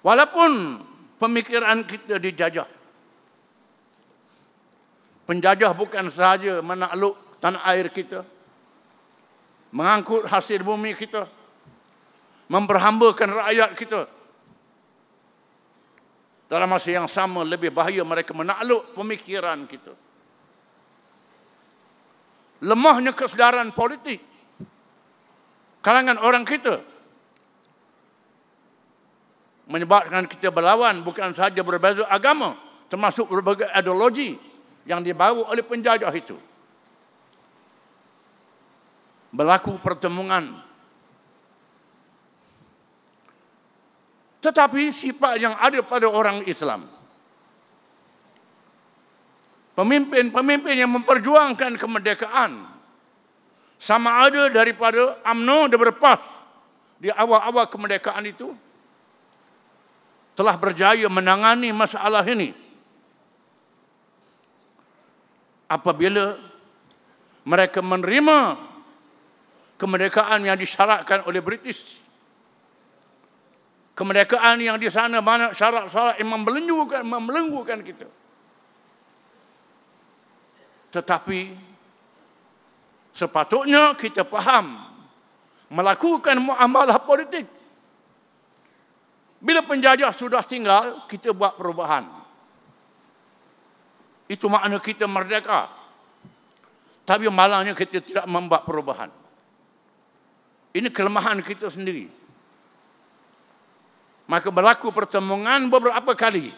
Walaupun pemikiran kita dijajah. Penjajah bukan sahaja menakluk tanah air kita. Mengangkut hasil bumi kita. Memperhambakan rakyat kita. Dalam masa yang sama lebih bahaya mereka menakluk pemikiran kita. Lemahnya kesedaran politik. Kalangan orang kita menyebabkan kita berlawan bukan sahaja berbeza agama termasuk berbagai ideologi yang dibawa oleh penjajah itu. Berlaku pertemuan. Tetapi sifat yang ada pada orang Islam. Pemimpin-pemimpin yang memperjuangkan kemerdekaan. Sama ada daripada UMNO dia berpas di awal-awal kemerdekaan itu telah berjaya menangani masalah ini. Apabila mereka menerima kemerdekaan yang disyaratkan oleh British. Kemerdekaan yang di sana banyak syarat-syarat yang membelenggukan, membelenggukan kita. Tetapi sepatutnya kita faham melakukan muamalah politik bila penjajah sudah tinggal, kita buat perubahan. Itu makna kita merdeka. Tapi malangnya kita tidak membuat perubahan. Ini kelemahan kita sendiri. Maka berlaku pertemuan beberapa kali.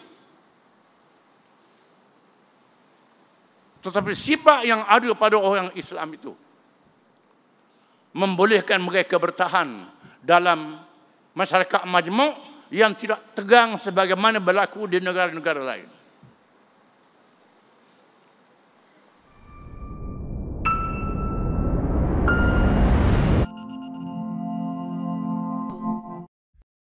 Tetapi sifat yang ada pada orang Islam itu membolehkan mereka bertahan dalam masyarakat majmuk yang tidak tegang sebagaimana berlaku di negara-negara lain.